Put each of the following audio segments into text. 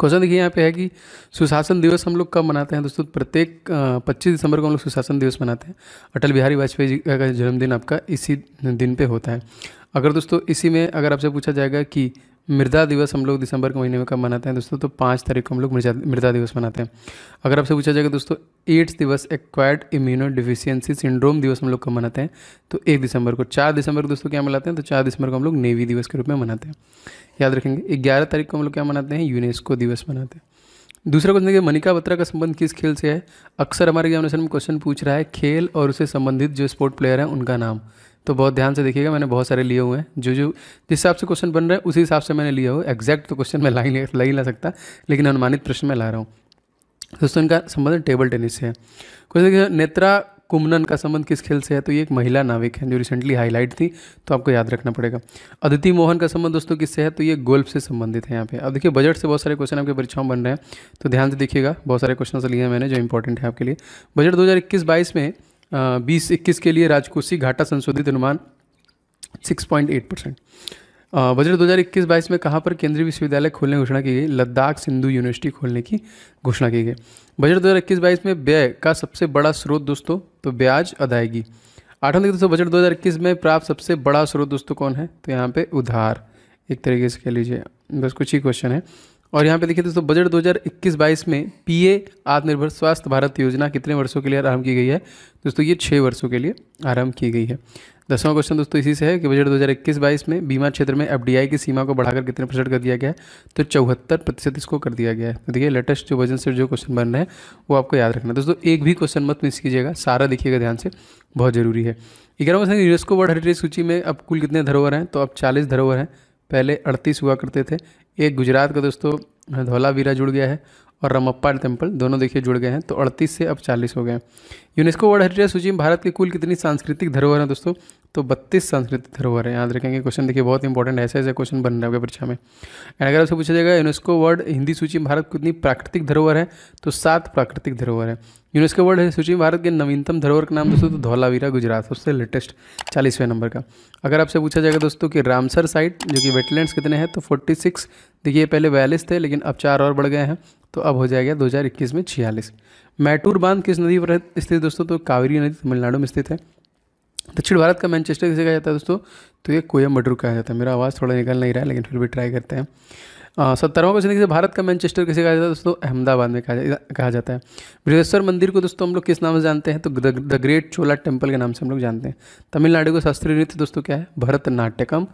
question देखिए यहाँ पे है कि सुशासन दिवस हम लोग कब मनाते हैं दोस्तों प्रत्येक 25 दिसंबर को हम लोग सुशासन दिवस मनाते हैं अटल बिहारी वाजपेयी जी का जन्मदिन आपका इसी दिन पे होता है अगर दोस्तों इसी में अगर आपसे पूछा जाएगा कि मृदा दिवस हम लोग दिसंबर के महीने में कब मनाते हैं दोस्तों तो पाँच तारीख को हम लोग मृदा दिवस मनाते हैं अगर आपसे पूछा जाएगा दोस्तों एड्स दिवस एक्वायर्ड इम्यूनो डिफिशियंसी सिंड्रोम दिवस हम लोग कब मनाते हैं तो एक दिसंबर को चार दिसंबर को दोस्तों क्या मनाते हैं तो चार दिसंबर को हम लोग नेवी दिवस के रूप में मनाते हैं याद रखेंगे ग्यारह तारीख को हम लोग क्या मनाते हैं यूनेस्को दिवस मनाते हैं दूसरा क्वेश्चन देखिए मनिका बत्रा का संबंध किस खेल से है अक्सर हमारे एग्जामिनेशन में क्वेश्चन पूछ रहा है खेल और उससे संबंधित जो स्पोर्ट प्लेयर हैं उनका नाम तो बहुत ध्यान से देखिएगा मैंने बहुत सारे लिए हुए हैं जो जो जिस हिसाब से क्वेश्चन बन रहे हैं उसी हिसाब से मैंने लिया हुआ एग्जैक्ट तो क्वेश्चन मैं ला ही ला सकता लेकिन अनुमानित प्रश्न मैं ला रहा हूँ दोस्तों इनका संबंध टेबल टेनिस से है क्वेश्चन नेत्रा कुमनन का संबंध किस खेल से है तो ये एक महिला नाविक है जो रिसेंटली हाईलाइट थी तो आपको याद रखना पड़ेगा अदिति मोहन का संबंध दोस्तों किससे है तो ये गोल्फ से संबंधित है यहाँ पे अब देखिए बजट से बहुत सारे क्वेश्चन आपके परीक्षाओं बन रहे हैं तो ध्यान से देखिएगा बहुत सारे क्वेश्चन लिए हैं मैंने जो इंपॉर्टेंट है आपके लिए बजट दो हज़ार में बीस इक्कीस के लिए राजकोषीय घाटा संशोधित अनुमान 6.8 परसेंट बजट 2021-22 में कहाँ पर केंद्रीय विश्वविद्यालय खोलने की घोषणा की गई लद्दाख सिंधु यूनिवर्सिटी खोलने की घोषणा की गई बजट 2021-22 में व्यय का सबसे बड़ा स्रोत दोस्तों तो ब्याज अदायगी आठवां देखते दोस्तों बजट 2021 में प्राप्त सबसे बड़ा स्रोत दोस्तों कौन है तो यहाँ पे उधार एक तरीके से कह लीजिए बस कुछ ही क्वेश्चन है और यहाँ पे देखिए दोस्तों बजट 2021-22 में पीए आत्मनिर्भर स्वास्थ्य भारत योजना कितने वर्षों के लिए आरंभ की गई है दोस्तों ये छः वर्षों के लिए आरंभ की गई है दसवां क्वेश्चन दोस्तों इसी से है कि बजट 2021-22 में बीमा क्षेत्र में एफडीआई की सीमा को बढ़ाकर कितने प्रतिशत कर दिया गया है तो चौहत्तर प्रतिशत इसको कर दिया गया है तो देखिए लेटेस्ट जो वजन से जो क्वेश्चन बन रहे हैं वो आपको याद रखना दोस्तों एक भी क्वेश्चन मत मिस कीजिएगा सारा देखिएगा ध्यान से बहुत ज़रूरी है ग्यारह क्वेश्चन यूनेस्को वर्ल्ड हेरिटेज सूची में अब कुल कितने धरोहर हैं तो अब चालीस धरोहर हैं पहले अड़तीस हुआ करते थे एक गुजरात का दोस्तों धौलावीरा जुड़ गया है और रमप्पा टेम्पल दोनों देखिए जुड़ गए हैं तो अड़तीस से अब चालीस हो गए हैं यूनेस्को वर्ल्ड हेरिटेज सूची में भारत की कुल कितनी सांस्कृतिक धरोहर हैं दोस्तों तो बत्तीस सांस्कृतिक धरोहर है याद रखेंगे क्वेश्चन देखिए बहुत इंपॉर्टेंट ऐसे ऐसे क्वेश्चन बन रहे होंगे परीक्षा में एंड अगर आपसे पूछा जाएगा यूनेस्को वर्ल्ड हिंदी सूची में भारत कितनी प्राकृतिक धरोहर है तो सात प्राकृतिक धरोहर है यूनेस्को वर्ल्ड सूची में भारत के नवीनतम धरोहर का नाम दोस्तों तो धौलावीरा गुजरात सबसे लेटेस्ट चालीसवें नंबर का अगर आपसे पूछा जाएगा दोस्तों कि रामसर साइट जो कि वेटलैंड्स कितने हैं तो फोर्टी सिक्स देखिए पहले बयालीस थे लेकिन अब चार और बढ़ गए हैं तो अब हो जाएगा दो में छियालीस मैटूर बांध किस नदी पर स्थित दोस्तों तो कावेरी नदी तमिलनाडु में स्थित है दक्षिण भारत का मैनचेस्टर किसे कहा जाता है दोस्तों तो ये कोयम कोयम्बटूर कहा जाता है मेरा आवाज़ थोड़ा निकल नहीं रहा है लेकिन फिर भी ट्राई करते हैं सत्तरवा क्वेश्चन किसे भारत का मैनचेस्टर किसे कहा जाता है दोस्तों अहमदाबाद में कहा कहा जाता है बृहेश्वर मंदिर को दोस्तों हम लोग किस नाम से जानते हैं तो द ग्रेट चोला टेम्पल के नाम से हम लोग जानते हैं तमिलनाडु का शास्त्रीय नृत्य दोस्तों क्या है भरतनाट्यकम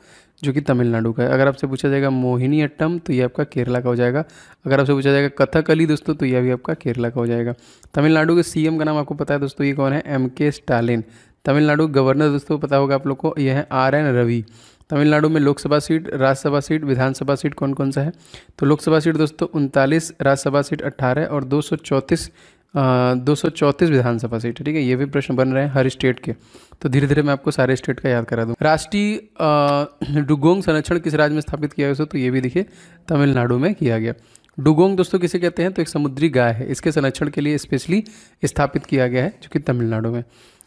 जो कि तमिलनाडु का है अगर आपसे पूछा जाएगा मोहिनी अट्टम तो ये आपका केरला का हो जाएगा अगर आपसे पूछा जाएगा कथकली दोस्तों तो यह भी आपका केरला का हो जाएगा तमिलनाडु के सीएम का नाम आपको पता है दोस्तों ये कौन है एम के स्टालिन तमिलनाडु गवर्नर दोस्तों पता होगा आप लोग को यह है आर एन रवि तमिलनाडु में Lok Sabha seat Rajya Sabha seat Vidhan Sabha seat कौन कौन सा है तो लोकसभा सीट दोस्तों उनतालीस राज्यसभा सीट अट्ठारह और दो दो सौ चौंतीस विधानसभा सीट ठीक है ये भी प्रश्न बन रहे हैं हर स्टेट के तो धीरे धीरे मैं आपको सारे स्टेट का याद करा दूँ राष्ट्रीय डुगोंग संरक्षण किस राज्य में स्थापित किया गया तो ये भी देखिए तमिलनाडु में किया गया डुगोंग दोस्तों किसे कहते हैं तो एक समुद्री गाय है इसके संरक्षण के लिए स्पेशली स्थापित किया गया है जो कि तमिलनाडु में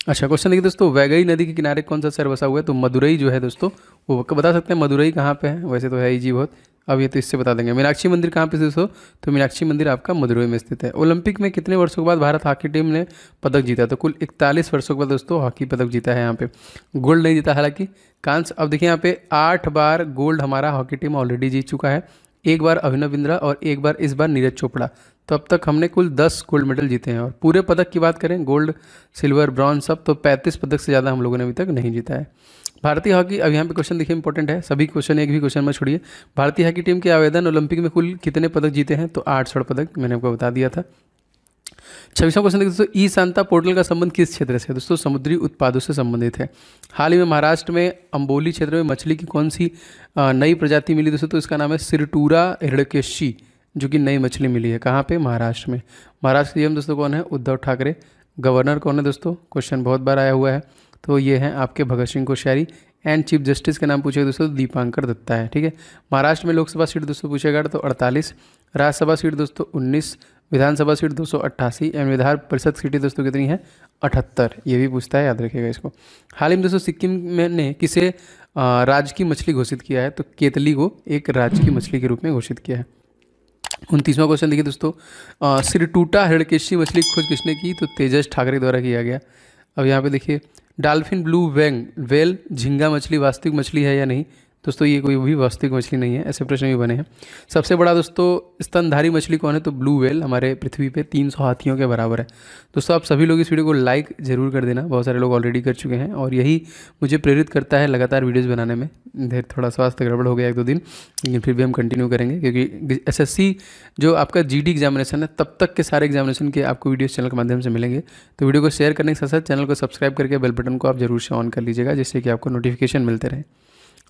अच्छा क्वेश्चन देखिए दोस्तों वैगई नदी के किनारे कौन सा शहर बसा हुआ है तो मदुरई जो है दोस्तों वो बता सकते हैं मदुरई कहाँ पे है वैसे तो है ही जी बहुत अब ये तो इससे बता देंगे मीनाक्षी मंदिर कहाँ पर स्थित हो तो मीनाक्षी मंदिर आपका मदुरई में स्थित है ओलंपिक में कितने वर्षों के बाद भारत हॉकी टीम ने पदक जीता तो कुल इकतालीस वर्षों के बाद दोस्तों हॉकी पदक जीता है यहाँ पे गोल्ड नहीं जीता हालांकि कांस अब देखिए यहाँ पे आठ बार गोल्ड हमारा हॉकी टीम ऑलरेडी जीत चुका है एक बार अभिनव बिंद्रा और एक बार इस बार नीरज चोपड़ा तो अब तक हमने कुल दस गोल्ड मेडल जीते हैं और पूरे पदक की बात करें गोल्ड सिल्वर ब्रॉन्ज सब तो पैंतीस पदक से ज़्यादा हम लोगों ने अभी तक नहीं जीता है भारतीय हॉकी अब यहाँ पे क्वेश्चन देखिए इंपॉर्टेंट है सभी क्वेश्चन एक भी क्वेश्चन में छोड़िए भारतीय हॉकी टीम के आवेदन ओलंपिक में कुल कितने पदक जीते हैं तो आठ स्वर्ण पदक मैंने आपको बता दिया था छब्बीसवां क्वेश्चन देखिए दोस्तों ई सांता पोर्टल का संबंध किस क्षेत्र से है दोस्तों समुद्री उत्पादों से संबंधित है हाल ही में महाराष्ट्र में अम्बोली क्षेत्र में मछली की कौन सी नई प्रजाति मिली दोस्तों तो इसका नाम है सिरटूरा हिरडकेशी जो कि नई मछली मिली है कहाँ पे महाराष्ट्र में महाराष्ट्र सीएम दोस्तों कौन है उद्धव ठाकरे गवर्नर कौन है दोस्तों क्वेश्चन बहुत बार आया हुआ है तो ये है आपके Bhagat Singh Koshyari and chief justice का नाम पूछेगा दोस्तों दीपांकर दत्ता है ठीक है महाराष्ट्र में लोकसभा सीट दोस्तों पूछेगा तो अड़तालीस राज्यसभा सीट दोस्तों उन्नीस विधानसभा सीट दो एंड विधान परिषद सीटें दोस्तों कितनी है अठहत्तर ये भी पूछता है याद रखिएगा इसको हाल ही में दोस्तों सिक्किम में ने किसे राज्य की मछली घोषित किया है तो केतली को एक राज्य की मछली के रूप में घोषित किया है उनतीसवां क्वेश्चन देखिए दोस्तों टूटा हृणकेशी मछली खोज किसने की तो तेजस ठाकरे द्वारा किया गया अब यहाँ पे देखिए डाल्फिन ब्लू वेंग वेल झींगा मछली वास्तविक मछली है या नहीं दोस्तों ये कोई भी वास्तविक मछली नहीं है ऐसे प्रश्न भी बने हैं सबसे बड़ा दोस्तों स्तनधारी मछली कौन है तो ब्लू वेल हमारे पृथ्वी पे 300 हाथियों के बराबर है दोस्तों आप सभी लोग इस वीडियो को लाइक ज़रूर कर देना बहुत सारे लोग ऑलरेडी कर चुके हैं और यही मुझे प्रेरित करता है लगातार वीडियोज़ बनाने में देर थोड़ा स्वास्थ्य गड़बड़ हो गया एक दो दिन लेकिन फिर भी हम कंटिन्यू करेंगे क्योंकि एस जो आपका जी एग्जामिनेशन है तब तक के सारे एग्जामिनेशन के आपको वीडियोज़ चैनल के माध्यम से मिलेंगे तो वीडियो को शेयर करने के साथ साथ चैनल को सब्सक्राइब करके बेल बटन को आप जरूर से ऑन कर लीजिएगा जिससे कि आपको नोटिफिकेशन मिलते रहे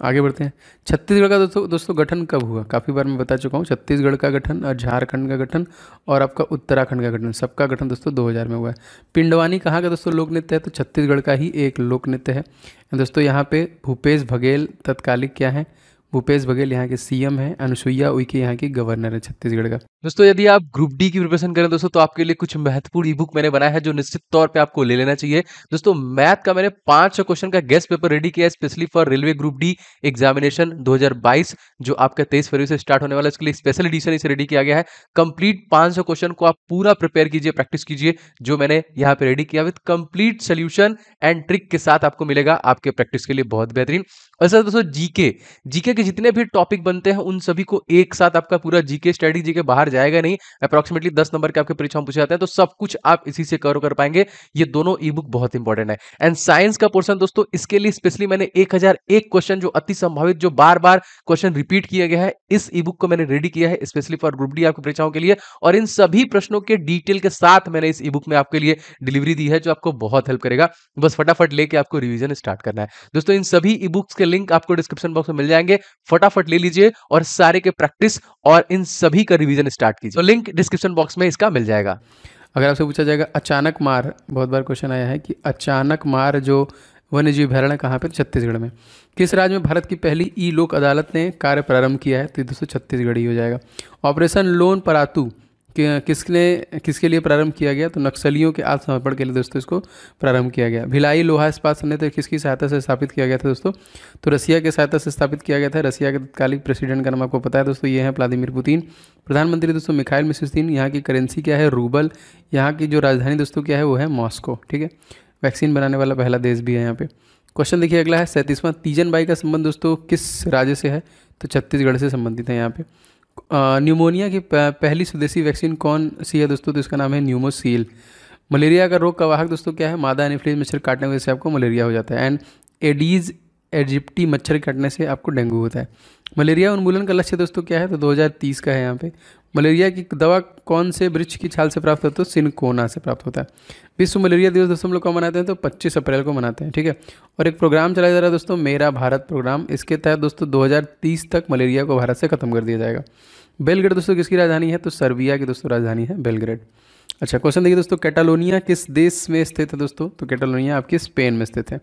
आगे बढ़ते हैं छत्तीसगढ़ का दोस्तों दोस्तों गठन कब हुआ काफ़ी बार मैं बता चुका हूँ छत्तीसगढ़ का गठन और झारखंड का गठन और आपका उत्तराखंड का गठन सबका गठन दोस्तों 2000 में हुआ है पिंडवानी कहाँ का दोस्तों लोक नृत्य है तो छत्तीसगढ़ का ही एक लोक नृत्य है दोस्तों यहाँ पे भूपेश बघेल तत्कालिक क्या है भूपेश बघेल यहाँ के सी हैं अनुसुईया उइके यहाँ की गवर्नर है छत्तीसगढ़ का दोस्तों यदि आप ग्रुप डी की प्रिपरेशन करें दोस्तों तो आपके लिए कुछ महत्वपूर्ण ई बुक मैंने बनाया है जो निश्चित तौर पे आपको ले लेना चाहिए दोस्तों मैथ का मैंने पांच क्वेश्चन का गेस्ट पेपर रेडी किया है specially for railway group D examination 2022 जो आपका तेईस फरवरी से स्टार्ट होने वाला है उसके लिए स्पेशल एडिशन इसे रेडी किया गया है कंप्लीट पांच क्वेश्चन को आप पूरा प्रिपेयर कीजिए प्रैक्टिस कीजिए जो मैंने यहाँ पे रेडी किया with complete solution and trick के साथ आपको मिलेगा आपके प्रैक्टिस के लिए बहुत बेहतरीन वैसे दोस्तों जीके जीके के जितने भी टॉपिक बनते हैं उन सभी को एक साथ आपका पूरा जीके स्टडी के बाहर बाहर जाएगा नहीं अप्रॉक्सिमेटली दस नंबर के आपके परीक्षा पूछे जाते हैं तो सब कुछ आप इसी से कवर कर पाएंगे ये दोनों ई बुक बहुत इंपॉर्टेंट है एंड साइंस का पोर्सन दोस्तों इसके लिए स्पेशली मैंने एक क्वेश्चन जो अति संभावित जो बार बार क्वेश्चन रिपीट किया गया है इस ई बुक को मैंने रेडी किया है स्पेशली फॉर ग्रुप डी आपकी परीक्षाओं के लिए और इन सभी प्रश्नों के डिटेल के साथ मैंने इस ई बुक में आपके लिए डिलीवरी दी है जो आपको बहुत हेल्प करेगा बस फटाफट लेके आपको रिविजन स्टार्ट करना है दोस्तों इन सभी ई बुक्स के लिंक आपको डिस्क्रिप्शन बॉक्स में मिल जाएंगे फटाफट ले लीजिए और सारे के प्रैक्टिस और इन सभी का रिविजन स्टार्ट कीजिए तो लिंक डिस्क्रिप्शन बॉक्स में इसका मिल जाएगा अगर आपसे पूछा जाएगा अचानक मार बहुत बार क्वेश्चन आया है कि अचानक मार जो वन्य जीव अभ्यारण्य कहाँ पर छत्तीसगढ़ में किस राज्य में भारत की पहली ई लोक अदालत ने कार्य प्रारंभ किया है तो दोस्तों छत्तीसगढ़ ही हो जाएगा ऑपरेशन लोन परातू किसने किसके लिए प्रारंभ किया गया तो नक्सलियों के आत्मसमर्पण के लिए दोस्तों इसको प्रारंभ किया गया भिलाई लोहा इस्पात संयंत्र तो किसकी सहायता से स्थापित किया गया था दोस्तों तो रसिया के सहायता से स्थापित किया गया था रसिया के तत्कालिक प्रेसिडेंट का नाम आपको पता है दोस्तों ये हैं व्लादिमिर पुतिन प्रधानमंत्री दोस्तों मिखाइल मिसिस्तीन यहाँ की करेंसी क्या है रूबल यहाँ की जो राजधानी दोस्तों क्या है वो है मॉस्को ठीक है वैक्सीन बनाने वाला पहला देश भी है यहाँ पे क्वेश्चन देखिए अगला है सैंतीसवां तीजन बाई का संबंध दोस्तों किस राज्य से है तो छत्तीसगढ़ से संबंधित है यहाँ पे न्यूमोनिया की पहली स्वदेशी वैक्सीन कौन सी है दोस्तों तो इसका नाम है न्यूमोसील मलेरिया का रोग का वाहक दोस्तों क्या है मादा एनिफ्लिज मच्छर काटने की वजह से आपको मलेरिया हो जाता है एंड एडीज़ एजिप्टी मच्छर काटने से आपको डेंगू होता है मलेरिया उन्मूलन का लक्ष्य दोस्तों क्या है तो 2030 का है यहाँ पे मलेरिया की दवा कौन से वृक्ष की छाल से प्राप्त होता है तो सिनकोना से प्राप्त होता है विश्व मलेरिया दिवस दोस्तों हम लोग कब मनाते हैं तो 25 अप्रैल को मनाते हैं ठीक है और एक प्रोग्राम चलाया जा रहा है दोस्तों मेरा भारत प्रोग्राम इसके तहत दोस्तों दो तक मलेरिया को भारत से खत्म कर दिया जाएगा बेलग्रेड दोस्तों किसकी राजधानी है तो सर्बिया की दोस्तों राजधानी है बेलग्रेड अच्छा क्वेश्चन देखिए दोस्तों कैटालोनिया किस देश में स्थित है दोस्तों तो कैटालोनिया आपके स्पेन में स्थित है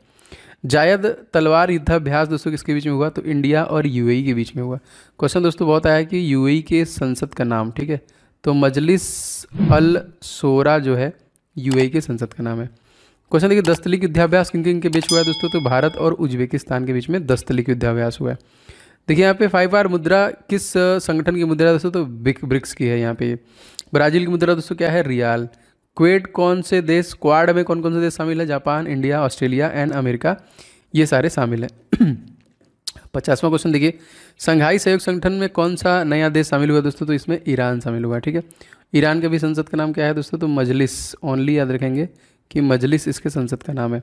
जायद तलवार युद्धाभ्यास दोस्तों किसके बीच में हुआ तो इंडिया और यूएई के बीच में हुआ क्वेश्चन दोस्तों बहुत आया कि यूएई के संसद का नाम ठीक है तो मजलिस अल सोरा जो है यूएई के संसद का नाम है क्वेश्चन देखिए दस्तलिक युद्धाभ्यास किन किन के बीच हुआ है दोस्तों तो भारत और उज्बेकिस्तान के बीच में दस्तलिक युद्धाभ्यास हुआ है देखिए यहाँ पे फाइव आर मुद्रा किस संगठन की मुद्रा है दोस्तों तो ब्रिक्स की है यहाँ पे ब्राजील की मुद्रा दोस्तों क्या है रियाल क्वेट कौन से देश क्वाड में कौन कौन से देश शामिल है Japan India Australia and America ये सारे शामिल हैं पचासवां क्वेश्चन देखिए संघाई सहयोग संगठन में कौन सा नया देश शामिल हुआ दोस्तों तो इसमें ईरान शामिल हुआ ठीक है ईरान का भी संसद का नाम क्या है दोस्तों तो मजलिस ओनली याद रखेंगे कि मजलिस इसके संसद का नाम है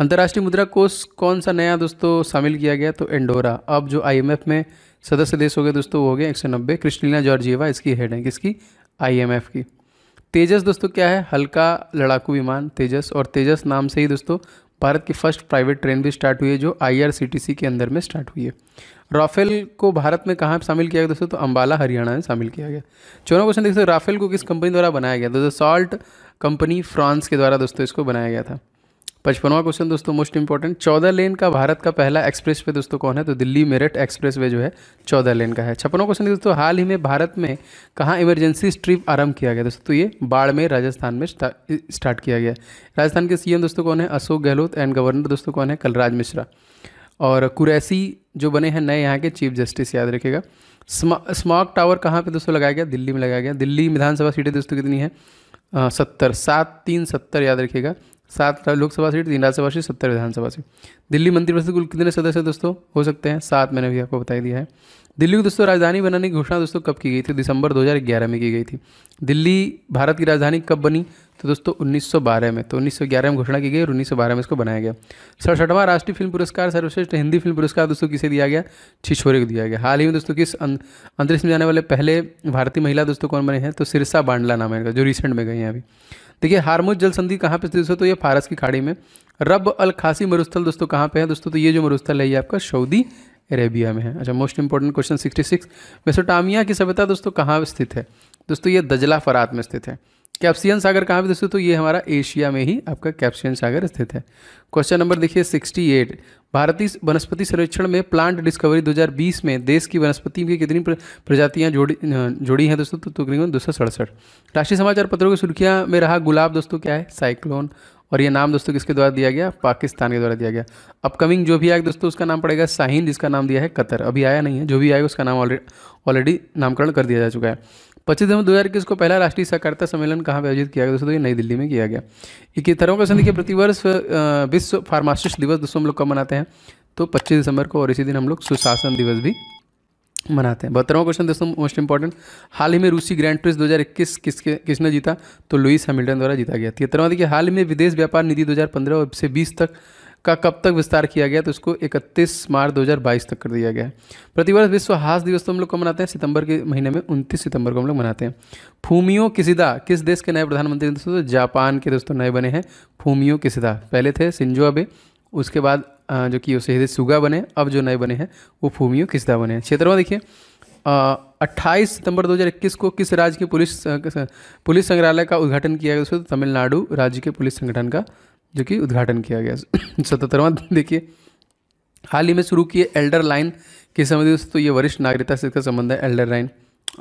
अंतर्राष्ट्रीय मुद्रा कोष कौन सा नया दोस्तों शामिल किया गया तो एंडोरा अब जो आईएमएफ में सदस्य देश हो गए दोस्तों वो हो गए एक सौ नब्बे क्रिस्टिना जॉर्जिएवा इसकी हेड है किसकी आईएमएफ की तेजस दोस्तों क्या है हल्का लड़ाकू विमान तेजस और तेजस नाम से ही दोस्तों भारत की फर्स्ट प्राइवेट ट्रेन भी स्टार्ट हुई है जो आईआरसीटीसी के अंदर में स्टार्ट हुई है राफेल को भारत में कहाँ शामिल किया गया दोस्तों तो अंबाला हरियाणा में शामिल किया गया चौथा क्वेश्चन देखते राफेल को किस कंपनी द्वारा बनाया गया दोस्तों सॉल्ट कंपनी फ्रांस के द्वारा दोस्तों इसको बनाया गया था पचपनवा क्वेश्चन दोस्तों मोस्ट इंपॉर्टेंट चौदह लेन का भारत का पहला एक्सप्रेस वे दोस्तों कौन है तो दिल्ली मेरठ एक्सप्रेस वे जो है चौदह लेन का है छप्पनवा क्वेश्चन दोस्तों हाल ही में भारत में कहाँ इमरजेंसी ट्रिप आरंभ किया गया दोस्तों तो ये बाड़मेर राजस्थान में स्टार्ट किया गया राजस्थान के सीएम दोस्तों कौन है अशोक गहलोत एंड गवर्नर दोस्तों कौन है कलराज मिश्रा और कुरैसी जो बने हैं नए यहाँ के चीफ जस्टिस याद रखेगा स्मॉक टावर कहाँ पर दोस्तों लगाया गया दिल्ली में लगाया गया दिल्ली विधानसभा सीटें दोस्तों कितनी है सत्तर सात तीन सत्तर याद रखिएगा सात लोकसभा सीट तीन राज्यसभा सीट सत्तर विधानसभा सीट दिल्ली मंत्रिपरिषद कुल कितने सदस्य है दोस्तों हो सकते हैं सात मैंने भी आपको बताई दिया है दिल्ली को दोस्तों राजधानी बनाने की घोषणा दोस्तों कब की गई थी दिसंबर 2011 में की गई थी दिल्ली भारत की राजधानी कब बनी तो दोस्तों 1912 में तो 1911 में घोषणा की गई और 1912 में इसको बनाया गया सड़सठवां राष्ट्रीय फिल्म पुरस्कार सर्वश्रेष्ठ हिंदी फिल्म पुरस्कार दोस्तों किसे दिया गया छिछोरे को दिया गया हाल ही में दोस्तों किस अं- अंतरिक्ष में जाने वाले पहले भारतीय महिला दोस्तों कौन बने हैं तो सिरसा बांडला नाम है जो रिसेंट में गई हैं अभी देखिए हारमोज जल संधि कहाँ पे स्थित तो ये फारस की खाड़ी में रब अल खासी मरुस्थल दोस्तों कहाँ पे है दोस्तों तो ये जो मरुस्थल है ये आपका सऊदी अरेबिया में है अच्छा most important question sixty six Mesopotamia की सभ्यता दोस्तों कहाँ स्थित है दोस्तों ये दजला फरात में स्थित है कैप्सियन सागर कहाँ पर दोस्तों तो ये हमारा एशिया में ही आपका कैप्सियन सागर स्थित है क्वेश्चन नंबर देखिए 68 भारतीय वनस्पति सर्वेक्षण में प्लांट डिस्कवरी 2020 में देश की वनस्पति की कितनी प्रजातियां जोड़ी जोड़ी हैं दोस्तों तो तकरीबन दो सौ सड़सठ राष्ट्रीय समाचार पत्रों की सुर्खियाँ में रहा गुलाब दोस्तों क्या है साइक्लोन और ये नाम दोस्तों किसके द्वारा दिया गया पाकिस्तान के द्वारा दिया गया अपकमिंग जो भी आएगा दोस्तों उसका नाम पड़ेगा साहिन जिसका नाम दिया है कतर अभी आया नहीं है जो भी आएगा उसका नाम ऑलरेडी नामकरण कर दिया जा चुका है पच्चीस दिसंबर दो हज़ार इक्कीस को पहला राष्ट्रीय सहकारिता सम्मेलन कहाँ पर आयोजित किया गया दोस्तों ये नई दिल्ली में किया गया का क्वेश्चन देखिए प्रतिवर्ष विश्व फार्मासिस्ट दिवस दोस्तों हम लोग कब मनाते हैं तो पच्चीस दिसंबर को और इसी दिन हम लोग सुशासन दिवस भी मनाते हैं बहत्तरवा क्वेश्चन दोस्तों मोस्ट इंपॉर्टेंट हाल ही में रूसी ग्रैंड हजार 2021 किसके किसने जीता तो लुइस हैमिल्टन द्वारा जीता गया तिहत्तरवा देखिए हाल ही में विदेश व्यापार नीति 2015 से 20 तक का कब तक विस्तार किया गया तो उसको 31 मार्च 2022 तक कर दिया गया है प्रतिवर्ष विश्व हास दिवस तो हम लोग को मनाते हैं सितंबर के महीने में 29 सितंबर को हम लोग मनाते हैं फूमियो किसिदा किस देश के नए प्रधानमंत्री दोस्तों जापान के दोस्तों नए बने हैं फूमियो किसिदा पहले थे सिंजो अबे उसके बाद जो कि शहीद सुगा बने अब जो नए बने हैं वो फूमियो किसदा बने हैं क्षेत्रों देखिए अट्ठाईस सितंबर 2021 को किस राज्य के पुलिस पुलिस संग्रहालय का उद्घाटन किया गया दोस्तों तमिलनाडु राज्य के पुलिस संगठन का जो कि उद्घाटन किया गया सतहत्तरवा देखिए हाल ही में शुरू किए एल्डर लाइन के संबंधित दोस्तों ये वरिष्ठ नागरिकता से इसका संबंध है एल्डर लाइन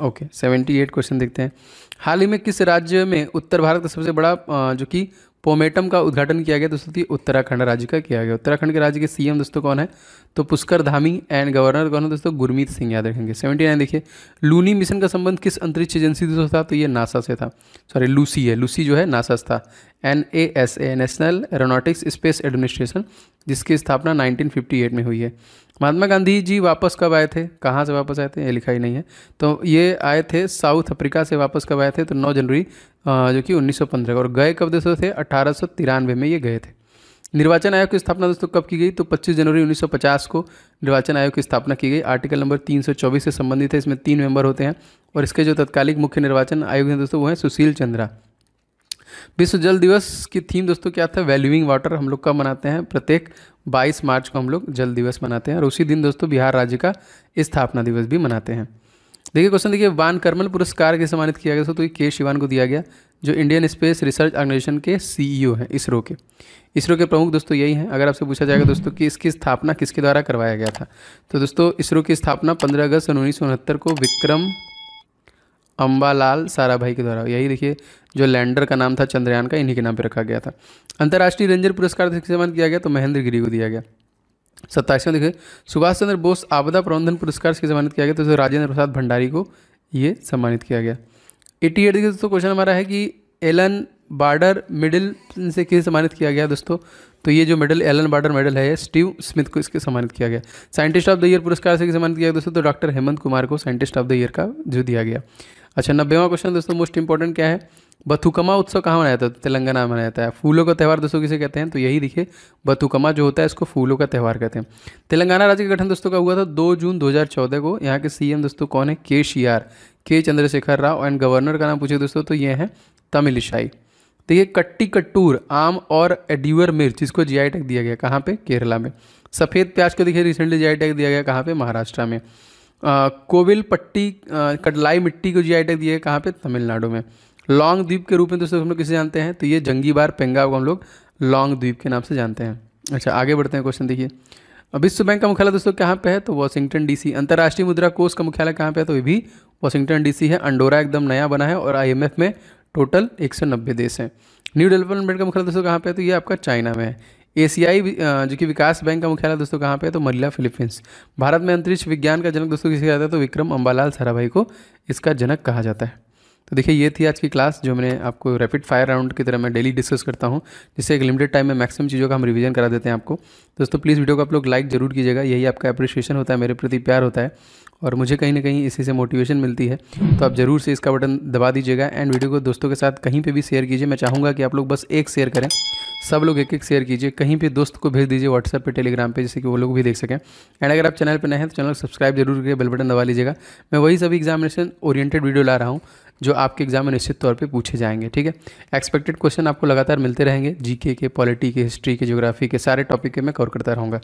ओके सेवेंटी एट क्वेश्चन देखते हैं हाल ही में किस राज्य में उत्तर भारत का सबसे बड़ा जो कि पोमेटम का उद्घाटन किया गया दोस्तों उत्तराखंड राज्य का किया गया उत्तराखंड के राज्य के सीएम दोस्तों कौन है तो पुष्कर धामी एंड गवर्नर कौन है दोस्तों गुरमीत सिंह याद रखेंगे सेवेंटी नाइन देखिए लूनी मिशन का संबंध किस अंतरिक्ष एजेंसी से था तो ये नासा से था सॉरी लूसी है लूसी जो है नासा से था N A S A national aeronautics space administration जिसकी स्थापना नाइनटीन में हुई है महात्मा गांधी जी वापस कब आए थे कहाँ से वापस आए थे ये लिखा ही नहीं है तो ये आए थे साउथ अफ्रीका से वापस कब आए थे तो 9 जनवरी जो कि 1915 का और गए कब दोस्तों थे अठारह में ये गए थे निर्वाचन आयोग की स्थापना दोस्तों कब की गई तो 25 जनवरी 1950 को निर्वाचन आयोग की स्थापना की गई आर्टिकल नंबर 324 से संबंधित है इसमें तीन मेंबर होते हैं और इसके जो तत्कालिक मुख्य निर्वाचन आयोग हैं दोस्तों वो हैं सुशील चंद्रा विश्व जल दिवस की थीम दोस्तों क्या था वैल्यूइंग वाटर हम लोग कब मनाते हैं प्रत्येक 22 मार्च को हम लोग जल दिवस मनाते हैं और उसी दिन दोस्तों बिहार राज्य का स्थापना दिवस भी मनाते हैं देखिए क्वेश्चन देखिए वान करमल पुरस्कार के सम्मानित किया गया तो के शिवान को दिया गया जो इंडियन स्पेस रिसर्च ऑर्गेनाइजेशन के सीईओ e हैं इसरो के इसरो के प्रमुख दोस्तों यही हैं अगर आपसे पूछा जाएगा दोस्तों कि इसकी स्थापना किसके द्वारा करवाया गया था तो दोस्तों इसरो की स्थापना पंद्रह अगस्त उन्नीस को विक्रम अम्बालाल साराभाई के द्वारा यही देखिए जो लैंडर का नाम था चंद्रयान का इन्हीं के नाम पर रखा गया था अंतर्राष्ट्रीय रेंजर पुरस्कार सम्मान किया गया तो महेंद्र गिरी को दिया गया सत्ताईसवें देखिए सुभाष चंद्र बोस आपदा प्रबंधन पुरस्कार से सम्मानित किया गया तो राजेंद्र प्रसाद भंडारी को ये सम्मानित किया गया एट्टी एट देखिए दोस्तों क्वेश्चन हमारा है कि एलन बार्डर मेडल से किसे सम्मानित किया गया दोस्तों तो ये जो मेडल एलन बार्डर मेडल है स्टीव स्मिथ को इसके सम्मानित किया गया साइंटिस्ट ऑफ द ईयर पुरस्कार से सम्मानित किया गया दोस्तों तो डॉक्टर हेमंत कुमार को साइंटिस्ट ऑफ द ईयर का जो दिया गया अच्छा नब्बेवा क्वेश्चन दोस्तों मोस्ट इंपॉर्टेंट क्या है बथुकमा उत्सव कहाँ मनाया जाता है तेलंगाना में मनाया जाता है फूलों का त्यौहार दोस्तों किसे कहते हैं तो यही देखिए बथुकमा जो होता है इसको फूलों का त्यौहार कहते हैं तेलंगाना राज्य का गठन दोस्तों का हुआ था 2 जून 2014 को यहाँ के सीएम दोस्तों कौन है के सी आर के चंद्रशेखर राव एंड गवर्नर का नाम पूछे दोस्तों तो ये हैं तमिलिशाई देखिए कट्टी कट्टूर आम और एड्यूअर मिर्च इसको आई टैग e e दिया गया कहाँ पर केरला में सफ़ेद प्याज को देखिए रिसेंटली आई टैग दिया गया कहाँ पर महाराष्ट्र में कोविल पट्टी कटलाई मिट्टी को जी आई टैग दिया है कहाँ पे तमिलनाडु में लॉन्ग द्वीप के रूप में दोस्तों हम लोग किसे जानते हैं तो ये जंगी बार पेंगा को हम लोग लॉन्ग द्वीप के नाम से जानते हैं अच्छा आगे बढ़ते हैं क्वेश्चन देखिए विश्व बैंक का मुख्यालय दोस्तों कहाँ पे है तो वॉशिंगटन डीसी अंतर्राष्ट्रीय मुद्रा कोष का मुख्यालय कहाँ पे है तो ये भी वॉशिंगटन डीसी है अंडोरा एकदम नया बना है और आई में टोटल एक देश हैं न्यू डेवलपमेंट बैंक का मुख्यालय दोस्तों कहाँ पे है तो ये आपका चाइना में है एशियाई जो कि विकास बैंक का मुख्यालय दोस्तों कहाँ पे है तो मरीला फिलीपींस भारत में अंतरिक्ष विज्ञान का जनक दोस्तों किसे जाता है तो विक्रम अम्बालाल साराभाई को इसका जनक कहा जाता है तो देखिए ये थी आज की क्लास जो मैंने आपको रैपिड फायर राउंड की तरह मैं डेली डिस्कस करता हूँ जिससे एक लिमिटेड टाइम में मैक्सिमम चीज़ों का हम रिवीजन करा देते हैं आपको दोस्तों प्लीज़ वीडियो को आप लोग लाइक जरूर कीजिएगा यही आपका अप्रिशिएशन होता है मेरे प्रति प्यार होता है और मुझे कहीं ना कहीं इसी से मोटिवेशन मिलती है तो आप ज़रूर से इसका बटन दबा दीजिएगा एंड वीडियो को दोस्तों के साथ कहीं पे भी शेयर कीजिए मैं चाहूँगा कि आप लोग बस एक शेयर करें सब लोग एक एक शेयर कीजिए कहीं पे दोस्त को भेज दीजिए व्हाट्सएप पे टेलीग्राम पे जिससे कि वो लोग भी देख सकें एंड अगर आप चैनल पर नए हैं तो चैनल सब्सक्राइब जरूर करिए बेल बटन दबा लीजिएगा मैं वही सभी एग्जामिनेशन ओरिएटेड वीडियो ला रहा हूँ जो आपके एग्जाम में निश्चित तौर पे पूछे जाएंगे ठीक है एक्सपेक्टेड क्वेश्चन आपको लगातार मिलते रहेंगे जीके के पॉलिटी के हिस्ट्री के ज्योग्राफी के सारे टॉपिक के मैं कवर करता रहूँगा